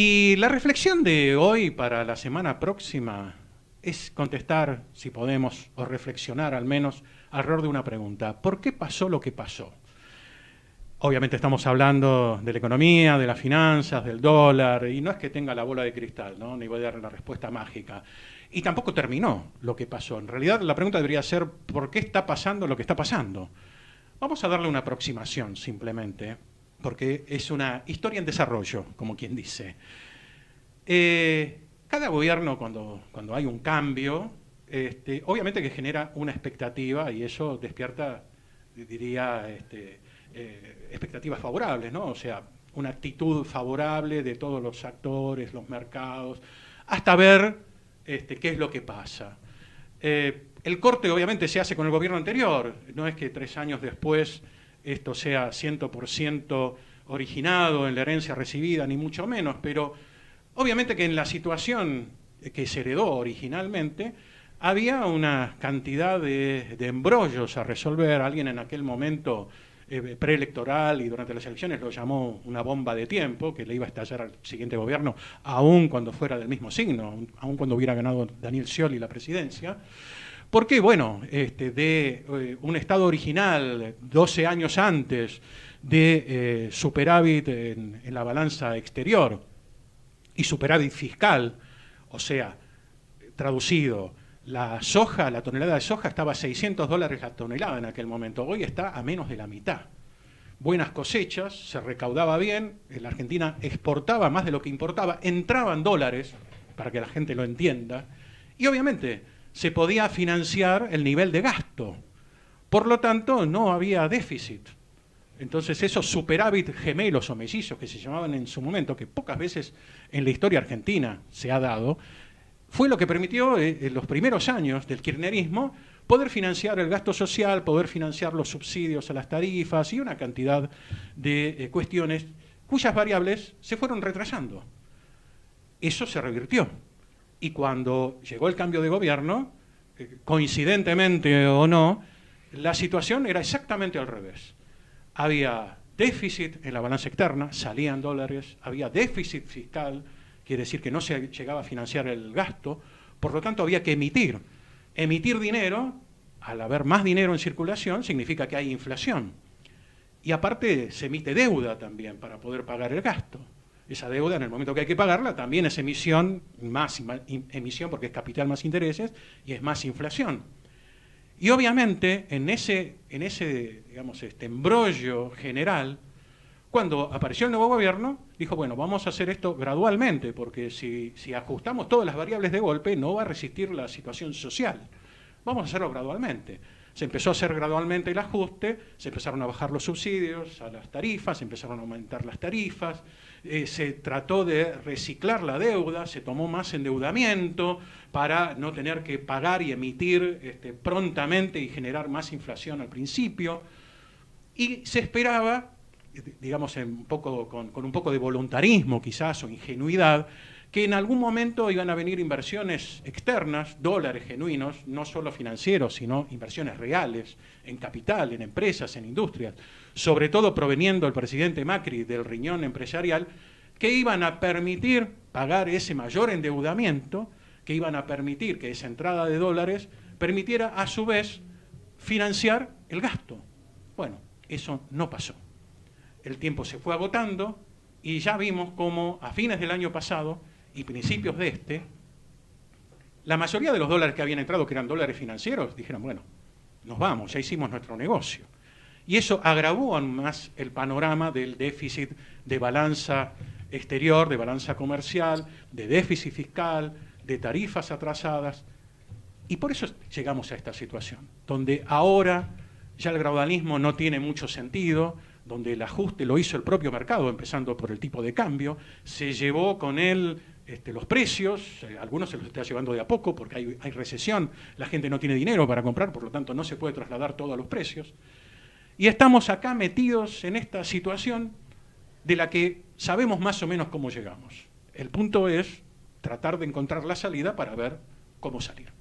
Y la reflexión de hoy para la semana próxima es contestar, si podemos, o reflexionar al menos alrededor de una pregunta. ¿Por qué pasó lo que pasó? Obviamente estamos hablando de la economía, de las finanzas, del dólar, y no es que tenga la bola de cristal, ¿no? ni voy a dar la respuesta mágica. Y tampoco terminó lo que pasó. En realidad la pregunta debería ser, ¿por qué está pasando lo que está pasando? Vamos a darle una aproximación simplemente porque es una historia en desarrollo, como quien dice. Eh, cada gobierno, cuando, cuando, hay un cambio, este, obviamente que genera una expectativa y eso despierta, diría, este, eh, expectativas favorables, ¿no? O sea, una actitud favorable de todos los actores, los mercados, hasta ver este, qué es lo que pasa. Eh, el corte obviamente se hace con el gobierno anterior, no es que tres años después esto sea 100% originado en la herencia recibida, ni mucho menos, pero obviamente que en la situación que se heredó originalmente, había una cantidad de, embrollos a resolver. Alguien en aquel momento eh, preelectoral y durante las elecciones lo llamó una bomba de tiempo que le iba a estallar al siguiente gobierno, aun cuando fuera del mismo signo, aun cuando hubiera ganado Daniel Scioli la presidencia. Porque, bueno, este, de eh, un Estado original 12 años antes de eh, superávit en, la balanza exterior y superávit fiscal, o sea, traducido, la soja, la tonelada de soja estaba a 600 dólares la tonelada en aquel momento, hoy está a menos de la mitad. Buenas cosechas, se recaudaba bien, la Argentina exportaba más de lo que importaba, entraban dólares, para que la gente lo entienda, y obviamente se podía financiar el nivel de gasto. Por lo tanto, no había déficit. Entonces, esos superávit gemelos o mellizos que se llamaban en su momento, que pocas veces en la historia argentina se ha dado, fue lo que permitió eh, en los primeros años del kirchnerismo poder financiar el gasto social, poder financiar los subsidios a las tarifas y una cantidad de eh, cuestiones cuyas variables se fueron retrasando. Eso se revirtió. Y cuando llegó el cambio de gobierno, coincidentemente o no, la situación era exactamente al revés. Había déficit en la balanza externa, salían dólares, había déficit fiscal, quiere decir que no se llegaba a financiar el gasto, por lo tanto había que emitir. Emitir dinero, al haber más dinero en circulación, significa que hay inflación. Y aparte se emite deuda también para poder pagar el gasto esa deuda en el momento que hay que pagarla también es emisión más emisión porque es capital más intereses y es más inflación. Y obviamente en ese, en ese digamos, este embrollo general, cuando apareció el nuevo gobierno, dijo, bueno, vamos a hacer esto gradualmente, porque si, si ajustamos todas las variables de golpe, no va a resistir la situación social. Vamos a hacerlo gradualmente se empezó a hacer gradualmente el ajuste, se empezaron a bajar los subsidios a las tarifas, se empezaron a aumentar las tarifas, eh, se trató de reciclar la deuda, se tomó más endeudamiento para no tener que pagar y emitir este, prontamente y generar más inflación al principio. Y se esperaba, eh, digamos, poco, con, con un poco de voluntarismo quizás o ingenuidad, que en algún momento iban a venir inversiones externas, dólares genuinos, no solo financieros, sino inversiones reales, en capital, en empresas, en industrias, sobre todo proveniendo del presidente Macri del riñón empresarial, que iban a permitir pagar ese mayor endeudamiento, que iban a permitir que esa entrada de dólares permitiera a su vez financiar el gasto. Bueno, eso no pasó. El tiempo se fue agotando y ya vimos cómo a fines del año pasado y principios de este, la mayoría de los dólares que habían entrado, que eran dólares financieros, dijeron, bueno, nos vamos, ya hicimos nuestro negocio. Y eso agravó aún más el panorama del déficit de balanza exterior, de balanza comercial, de déficit fiscal, de tarifas atrasadas. Y por eso llegamos a esta situación, donde ahora ya el gradualismo no tiene mucho sentido, donde el ajuste lo hizo el propio mercado, empezando por el tipo de cambio, se llevó con él este, los precios, eh, algunos se los está llevando de a poco porque hay, hay, recesión, la gente no tiene dinero para comprar, por lo tanto no se puede trasladar todo a los precios. Y estamos acá metidos en esta situación de la que sabemos más o menos cómo llegamos. El punto es tratar de encontrar la salida para ver cómo salir.